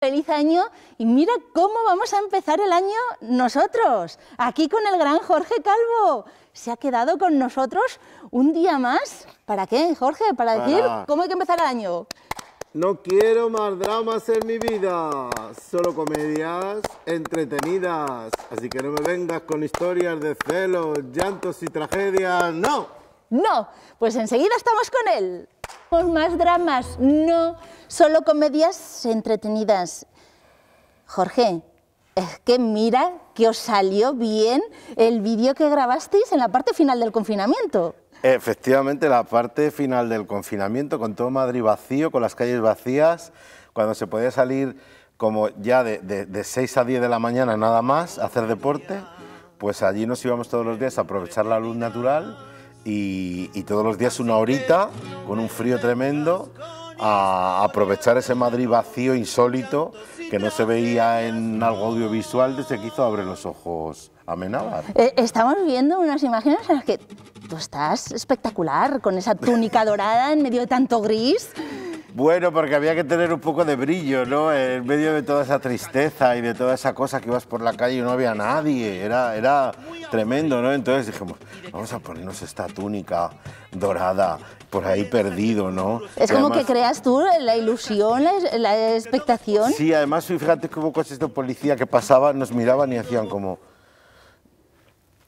feliz año y mira cómo vamos a empezar el año nosotros, aquí con el gran Jorge Calvo. Se ha quedado con nosotros un día más. ¿Para qué, Jorge? Para, decir cómo hay que empezar el año. No quiero más dramas en mi vida, solo comedias entretenidas. Así que no me vengas con historias de celos, llantos y tragedias, ¡no! No, pues enseguida estamos con él más dramas, no, solo comedias entretenidas. Jorge, es que mira que os salió bien el vídeo que grabasteis en la parte final del confinamiento. Efectivamente, la parte final del confinamiento, con todo Madrid vacío, con las calles vacías, cuando se podía salir como ya de, de, de 6 a 10 de la mañana nada más, hacer deporte, pues allí nos íbamos todos los días a aprovechar la luz natural y, todos los días una horita con un frío tremendo a aprovechar ese Madrid vacío, insólito, que no se veía en algo audiovisual desde que hizo Abre los Ojos Amenábar. Eh, estamos viendo unas imágenes en las que tú estás espectacular, con esa túnica dorada en medio de tanto gris. Bueno, porque había que tener un poco de brillo, ¿no? En medio de toda esa tristeza y de toda esa cosa que ibas por la calle y no había nadie, era, era tremendo, ¿no? Entonces dijimos, vamos a ponernos esta túnica dorada, por ahí perdido, ¿no? Es como que creas tú la ilusión, la, expectación. Sí, además, fíjate que hubo coches de policía que pasaban, nos miraban y hacían como...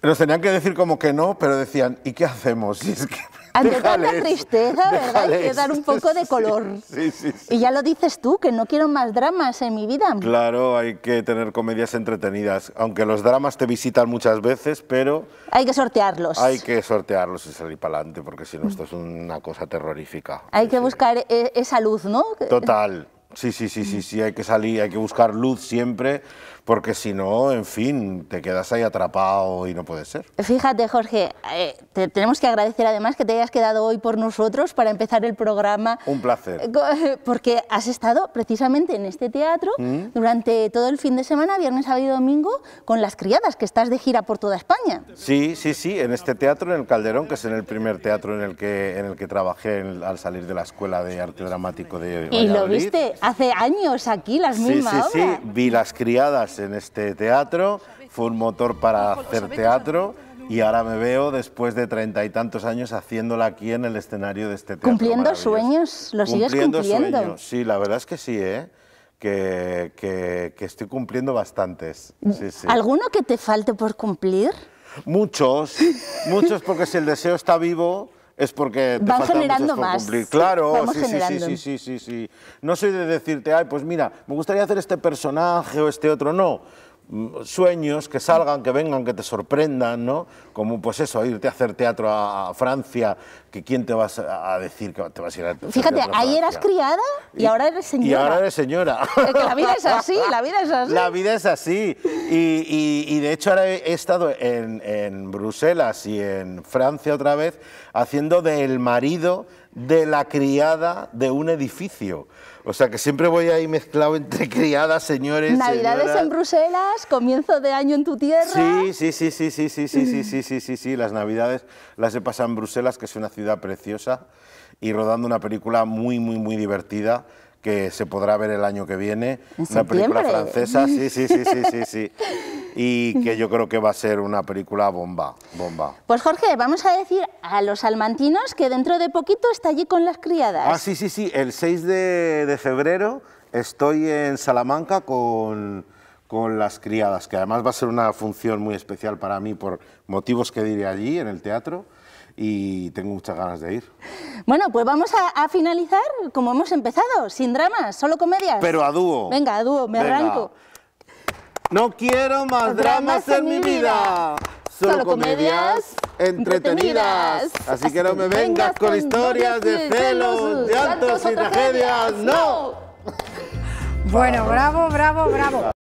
Nos tenían que decir como que no, pero decían, ¿y qué hacemos? Y es que... Ante tanta tristeza, ¿verdad? Hay que dar un poco de color. sí, y ya lo dices tú, que no quiero más dramas en mi vida. Claro, hay que tener comedias entretenidas. Aunque los dramas te visitan muchas veces, pero... Hay que sortearlos. Hay que sortearlos y salir para adelante, porque si no esto es una cosa terrorífica. Hay que buscar e-, esa luz, ¿no? Total. Sí, sí, sí, sí, sí, hay que salir, hay que buscar luz siempre, porque si no, en fin, te quedas ahí atrapado y no puede ser. Fíjate, Jorge, eh, te tenemos que agradecer además que te hayas quedado hoy por nosotros para empezar el programa. Un placer. Porque has estado precisamente en este teatro durante todo el fin de semana, viernes, sábado y domingo, con las criadas, que estás de gira por toda España. Sí, sí, sí, en este teatro, en el Calderón, que es en el primer teatro en el que, en el que trabajé al salir de la Escuela de Arte Dramático de Valladolid. Y lo viste hace años aquí las mismas sí, sí, Sí, vi las criadas en este teatro, fue un motor para hacer teatro y ahora me veo después de treinta y tantos años haciéndola aquí en el escenario de este teatro. Cumpliendo sueños, lo sigues cumpliendo. Sí, la verdad es que sí, ¿eh? Que, estoy cumpliendo bastantes. ¿Alguno que te falte por cumplir? Muchos, muchos porque si el deseo está vivo, es porque te Van generando más. Claro, sí, sí, sí, sí, sí, sí, No soy de decirte, ay, pues mira, me gustaría hacer este personaje o este otro, no sueños que salgan, que vengan, que te sorprendan, ¿no? Como pues eso, irte a hacer teatro a, Francia, que quién te vas a decir que te vas a ir a Fíjate, ahí eras criada y, ahora eres señora. Y ahora eres señora. que la vida es así, la vida es así. La vida es así. Y, de hecho ahora he estado en, en, Bruselas y en Francia otra vez haciendo del marido de la criada de un edificio. O sea que siempre voy ahí mezclado entre criadas, señores. Navidades en Bruselas, comienzo de año en tu tierra. Sí, sí, sí, sí, sí, sí, sí, sí, sí, sí, sí, sí. Las Navidades las he pasado en Bruselas, que es una ciudad preciosa, y rodando una película muy, muy, muy divertida que se podrá ver el año que viene. Una película francesa, sí, sí, sí, sí, sí, Y que yo creo que va a ser una película bomba, bomba. Pues Jorge, vamos a decir a los almantinos que dentro de poquito está allí con las criadas. Ah, sí, sí, sí. El 6 de, de febrero estoy en Salamanca con, con las criadas, que además va a ser una función muy especial para mí por motivos que diré allí en el teatro y tengo muchas ganas de ir. Bueno, pues vamos a, finalizar como hemos empezado, sin dramas, solo comedias. Pero a dúo. Venga, a dúo, me arranco. No quiero más dramas, en, mi vida. Solo, comedias entretenidas. Así, que no me vengas con, historias de celos, de llantos y tragedias. ¡No! Bueno, bravo, bravo, bravo.